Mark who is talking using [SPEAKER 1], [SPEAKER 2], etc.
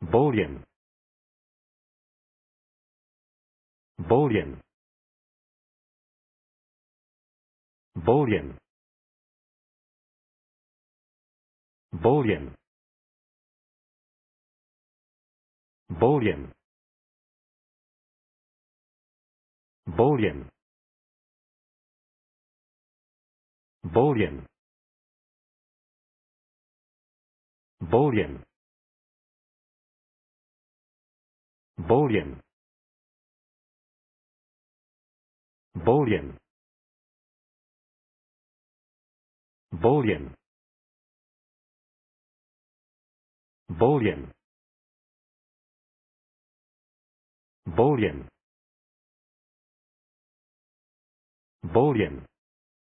[SPEAKER 1] Boolean. Boolean. Boolean. Boolean. Boolean. Boolean. Boolean. Boolean. bullion bullion bullion bullion bullion bullion, bullion.